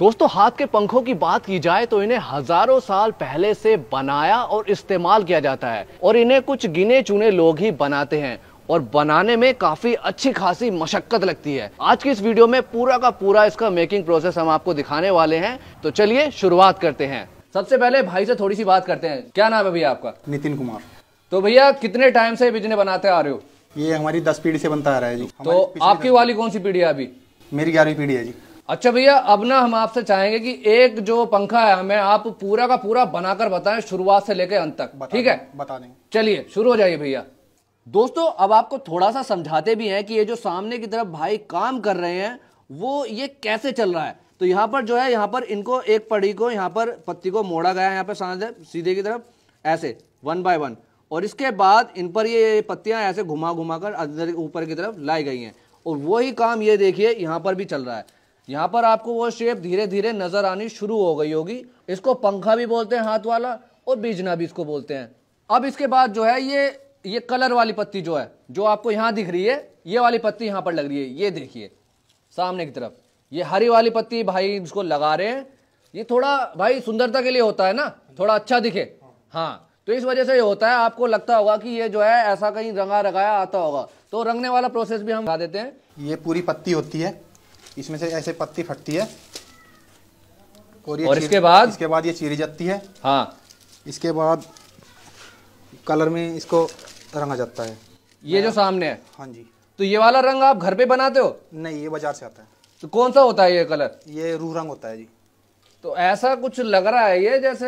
दोस्तों हाथ के पंखों की बात की जाए तो इन्हें हजारों साल पहले से बनाया और इस्तेमाल किया जाता है और इन्हें कुछ गिने चुने लोग ही बनाते हैं और बनाने में काफी अच्छी खासी मशक्कत लगती है आज की इस वीडियो में पूरा का पूरा इसका मेकिंग प्रोसेस हम आपको दिखाने वाले हैं तो चलिए शुरुआत करते हैं सबसे पहले भाई से थोड़ी सी बात करते हैं क्या नाम है भैया आपका नितिन कुमार तो भैया कितने टाइम से बिजने बनाते आ रहे हो ये हमारी दस पीढ़ी से बनता आ रहा है जी तो आपकी वाली कौन सी पीढ़ी है अभी मेरी ग्यारहवीं पीढ़ी है जी अच्छा भैया अब ना हम आपसे चाहेंगे कि एक जो पंखा है हमें आप पूरा का पूरा बनाकर बताएं शुरुआत से लेकर अंत तक ठीक है बता दें चलिए शुरू हो जाइए भैया दोस्तों अब आपको थोड़ा सा समझाते भी हैं कि ये जो सामने की तरफ भाई काम कर रहे हैं वो ये कैसे चल रहा है तो यहाँ पर जो है यहाँ पर इनको एक पड़ी को यहाँ पर पत्ती को मोड़ा गया है यहाँ पर सीधे की तरफ ऐसे वन बाय वन और इसके बाद इन पर ये पत्तियां ऐसे घुमा घुमा कर अंदर ऊपर की तरफ लाई गई हैं और वही काम ये देखिए यहाँ पर भी चल रहा है यहाँ पर आपको वो शेप धीरे धीरे नज़र आनी शुरू हो गई होगी इसको पंखा भी बोलते हैं हाथ वाला और बीजना भी इसको बोलते हैं अब इसके बाद जो है ये ये कलर वाली पत्ती जो है जो आपको यहाँ दिख रही है ये वाली पत्ती यहाँ पर लग रही है ये देखिए सामने की तरफ ये हरी वाली पत्ती भाई इसको लगा रहे हैं ये थोड़ा भाई सुंदरता के लिए होता है ना थोड़ा अच्छा दिखे हाँ तो इस वजह से ये होता है आपको लगता होगा कि ये जो है ऐसा कहीं रंगा रगाया आता होगा तो रंगने वाला प्रोसेस भी हम बता देते हैं ये पूरी पत्ती होती है इसमें से ऐसे पत्ती फटती है और, ये और इसके बाद इसके बाद ये चीरी जाती है हाँ इसके बाद कलर में इसको रंगा जाता है ये जो सामने है हाँ जी तो ये वाला रंग आप घर पे बनाते हो नहीं ये बाजार से आता है तो कौन सा होता है ये कलर ये रूह रंग होता है जी तो ऐसा कुछ लग रहा है ये जैसे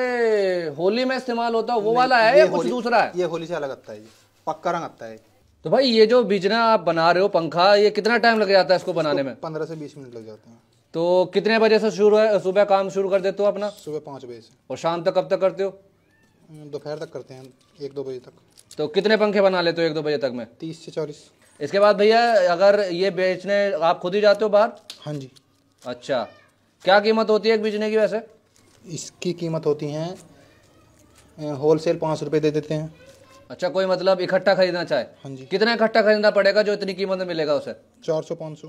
होली में इस्तेमाल होता है वो वाला है या कुछ दूसरा है ये होली से अलग आता है जी पक्का रंग आता है तो भाई ये जो बिजना आप बना रहे हो पंखा ये कितना टाइम लग जाता है इसको बनाने में पंद्रह से बीस मिनट लग जाते हैं तो कितने बजे से शुरू है सुबह काम शुरू कर देते हो अपना सुबह पाँच बजे से और शाम तक कब तक करते हो हम्म, दोपहर तक करते हैं एक दो बजे तक तो कितने पंखे बना लेते हो एक दो बजे तक में तीस से चालीस इसके बाद भैया अगर ये बेचने आप खुद ही जाते हो बाहर हाँ जी अच्छा क्या कीमत होती है एक बिजने की वैसे इसकी कीमत होती है होल सेल पाँच रुपये दे देते हैं अच्छा कोई मतलब इकट्ठा खरीदना चाहे हाँ जी कितना इकट्ठा खरीदना पड़ेगा जो इतनी कीमत में मिलेगा उसे चार सौ पाँच सौ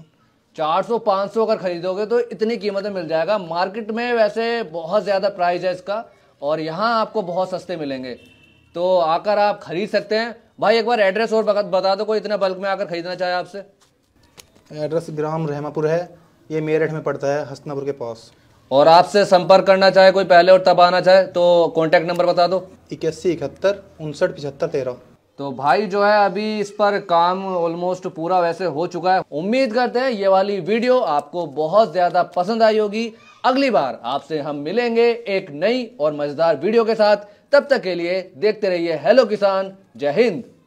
चार सौ पाँच सौ अगर खरीदोगे तो इतनी कीमत में मिल जाएगा मार्केट में वैसे बहुत ज़्यादा प्राइस है इसका और यहाँ आपको बहुत सस्ते मिलेंगे तो आकर आप खरीद सकते हैं भाई एक बार एड्रेस और बता दो कोई इतना बल्क में आकर खरीदना चाहे आपसे एड्रेस ग्राम रहमापुर है ये मेरठ में पड़ता है हसनापुर के पास और आपसे संपर्क करना चाहे कोई पहले और तब आना चाहे तो कॉन्टैक्ट नंबर बता दो इक्यासी इकहत्तर उनसठ पिछहत्तर तेरह तो भाई जो है अभी इस पर काम ऑलमोस्ट पूरा वैसे हो चुका है उम्मीद करते हैं ये वाली वीडियो आपको बहुत ज़्यादा पसंद आई होगी अगली बार आपसे हम मिलेंगे एक नई और मज़ेदार वीडियो के साथ तब तक के लिए देखते रहिए हेलो किसान जय हिंद